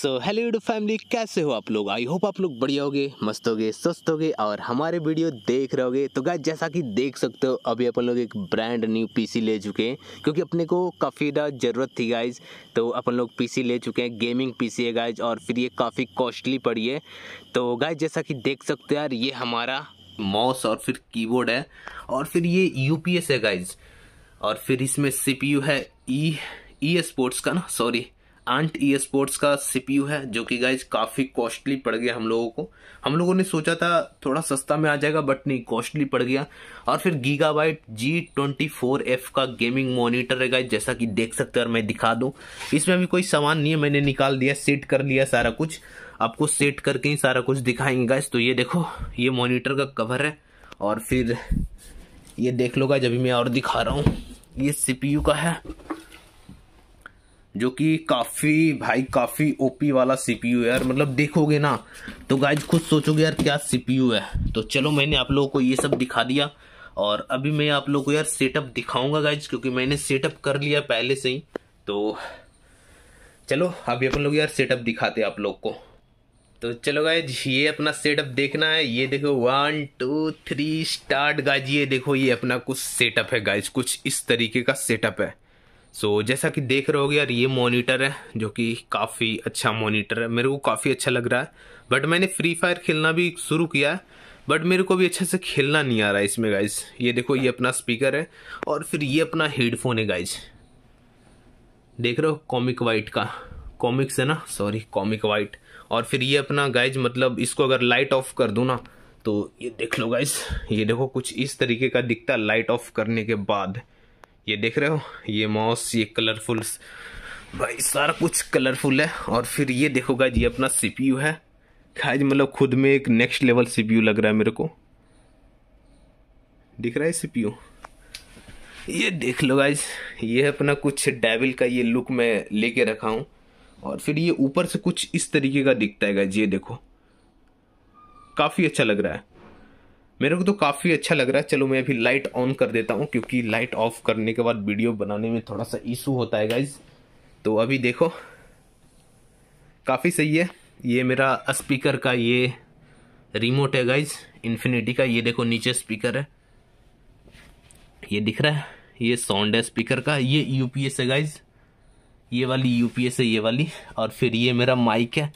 सो हेलीवुड family कैसे हो आप लोग आई होप आप लोग बढ़िया होगे मस्त होगे स्वस्थ होगे और हमारे वीडियो देख रहोगे तो गाय जैसा कि देख सकते हो अभी अपन लोग एक ब्रांड न्यू पीसी ले चुके हैं क्योंकि अपने को काफ़ी ज़्यादा ज़रूरत थी गाइज तो अपन लोग पीसी ले चुके हैं गेमिंग पीसी है गाइज और फिर ये काफ़ी कॉस्टली पड़ी है तो गाय जैसा कि देख सकते हो यार ये हमारा माउस और फिर कीबोर्ड है और फिर ये यू है गाइज और फिर इसमें सी है ई ई स्पोर्ट्स का ना सॉरी आंट ई स्पोर्ट्स का सीपीयू है जो कि गाइज काफी कॉस्टली पड़ गया हम लोगों को हम लोगों ने सोचा था थोड़ा सस्ता में आ जाएगा बट नहीं कॉस्टली पड़ गया और फिर Gigabyte G twenty four F का गेमिंग मॉनिटर है गाइज जैसा कि देख सकते हैं और मैं दिखा दूं इसमें अभी कोई सामान नहीं है मैंने निकाल दिया सेट कर लिया सारा कुछ आपको सेट करके ही सारा कुछ दिखाएंगे गाइज तो ये देखो ये मोनिटर का कवर है और फिर ये देख लो गाइज अभी मैं और दिखा रहा हूँ ये सीपीयू का है जो कि काफ़ी भाई काफ़ी ओपी वाला सीपीयू है यार मतलब देखोगे ना तो गाइज खुद सोचोगे यार क्या सीपीयू है तो चलो मैंने आप लोगों को ये सब दिखा दिया और अभी मैं आप लोगों को यार सेटअप दिखाऊंगा गाइज क्योंकि मैंने सेटअप कर लिया पहले से ही तो चलो अभी अपन लोग यार सेटअप दिखाते आप लोग को तो चलो गाइज ये अपना सेटअप देखना है ये देखो one two three start guys ये देखो ये अपना कुछ सेटअप है गाइज कुछ इस तरीके का सेटअप है सो so, जैसा कि देख रहे हो यार ये मॉनिटर है जो कि काफ़ी अच्छा मॉनिटर है मेरे को काफ़ी अच्छा लग रहा है बट मैंने फ्री फायर खेलना भी शुरू किया है बट मेरे को भी अच्छे से खेलना नहीं आ रहा है इसमें गाइज ये देखो ये अपना स्पीकर है और फिर ये अपना हेडफोन है गाइज देख रहे हो कॉमिक वाइट का कॉमिक्स है ना सॉरी कॉमिक वाइट और फिर ये अपना गाइज मतलब इसको अगर लाइट ऑफ कर दूँ ना तो ये देख लो गाइज ये देखो कुछ इस तरीके का दिखता लाइट ऑफ करने के बाद ये देख रहे हो ये माउस ये कलरफुल भाई सारा कुछ कलरफुल है और फिर ये देखोगा ये अपना सीपीयू है खाज मतलब खुद में एक नेक्स्ट लेवल सीपीयू लग रहा है मेरे को दिख रहा है सीपीयू ये देख लो गाइज ये अपना कुछ डेविल का ये लुक मैं लेके रखा हूँ और फिर ये ऊपर से कुछ इस तरीके का दिखता है गाइज ये देखो काफ़ी अच्छा लग रहा है मेरे को तो काफ़ी अच्छा लग रहा है चलो मैं अभी लाइट ऑन कर देता हूँ क्योंकि लाइट ऑफ करने के बाद वीडियो बनाने में थोड़ा सा इशू होता है गाइज तो अभी देखो काफ़ी सही है ये मेरा स्पीकर का ये रिमोट है गाइज इन्फिनिटी का ये देखो नीचे स्पीकर है ये दिख रहा है ये साउंड है स्पीकर का ये यूपीएस है गाइज ये वाली यूपीएस है ये वाली और फिर ये मेरा माइक है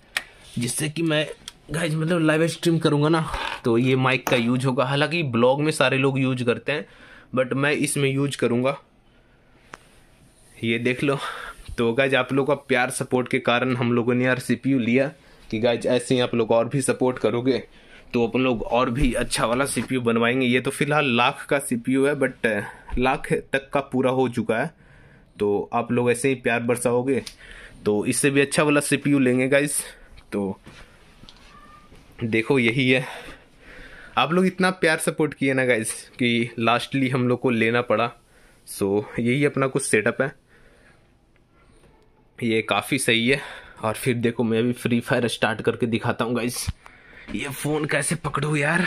जिससे कि मैं गाइज मतलब लाइव स्ट्रीम करूँगा ना तो ये माइक का यूज होगा हालांकि ब्लॉग में सारे लोग यूज करते हैं बट मैं इसमें यूज करूँगा ये देख लो तो गाइज आप लोग का प्यार सपोर्ट के कारण हम लोगों ने यार सी लिया कि गाइज ऐसे ही आप लोग और भी सपोर्ट करोगे तो अपन लोग और भी अच्छा वाला सी बनवाएंगे ये तो फिलहाल लाख का सी है बट लाख तक का पूरा हो चुका है तो आप लोग ऐसे ही प्यार बरसाओगे तो इससे भी अच्छा वाला सी लेंगे गाइज तो देखो यही है आप लोग इतना प्यार सपोर्ट किए ना गाइज कि लास्टली हम लोग को लेना पड़ा सो so, यही अपना कुछ सेटअप है ये काफ़ी सही है और फिर देखो मैं भी फ्री फायर स्टार्ट करके दिखाता हूँ गाइज ये फ़ोन कैसे पकड़ू यार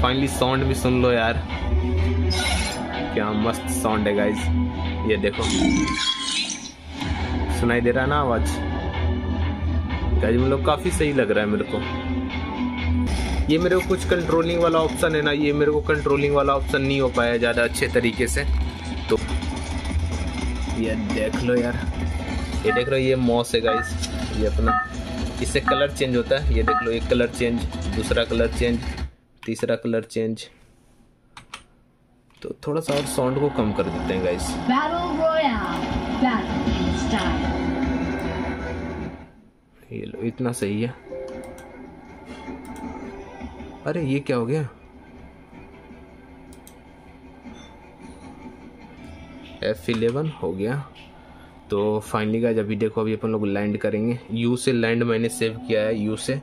फाइनली साउंड भी सुन लो यार क्या मस्त साउंड है गाइज ये देखो सुनाई दे रहा है ना आवाज़ गाइज मतलब काफ़ी सही लग रहा है मेरे को ये मेरे को कुछ कंट्रोलिंग वाला ऑप्शन है ना ये मेरे को कंट्रोलिंग वाला ऑप्शन नहीं हो पाया ज़्यादा अच्छे तरीके से तो ये देख लो यार ये देख लो ये मॉस है गाइस ये अपना इससे कलर चेंज होता है ये देख लो एक कलर चेंज दूसरा कलर चेंज तीसरा कलर चेंज तो थोड़ा सा और साउंड को कम कर देते हैं गाइस ये लो इतना सही है अरे ये क्या हो गया एफ इलेवन हो गया तो फाइनली गाइज अभी देखो अभी अपन लोग लैंड करेंगे यू से लैंड मैंने सेव किया है यू से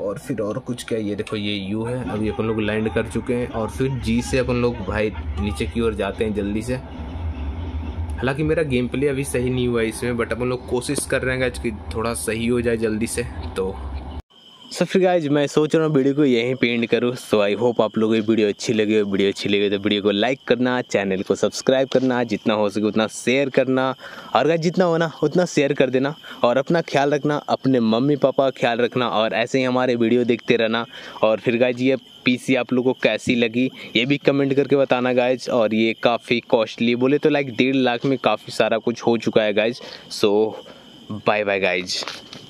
और फिर और कुछ क्या ये देखो ये यू है अभी अपन लोग लैंड कर चुके हैं और फिर जी से अपन लोग भाई नीचे की ओर जाते हैं जल्दी से हालांकि मेरा गेम प्ले अभी सही नहीं हुआ इसमें बट अपन लोग कोशिश कर रहे हैं कि थोड़ा सही हो जाए जल्दी से तो सो फिर गाइज मैं सोच रहा हूँ वीडियो को यहीं पेंट करूँ सो आई होप आप लोगों को वीडियो अच्छी लगी हो वीडियो अच्छी लगी तो वीडियो को लाइक करना चैनल को सब्सक्राइब करना जितना हो सके उतना शेयर करना और गाइज जितना होना उतना शेयर कर देना और अपना ख्याल रखना अपने मम्मी पापा का ख्याल रखना और ऐसे ही हमारे वीडियो देखते रहना और फिर गाइज ये पीसी आप लोगों को कैसी लगी ये भी कमेंट करके बताना गाइज और ये काफ़ी कॉस्टली बोले तो लाइक डेढ़ लाख में काफ़ी सारा कुछ हो चुका है guys so bye bye guys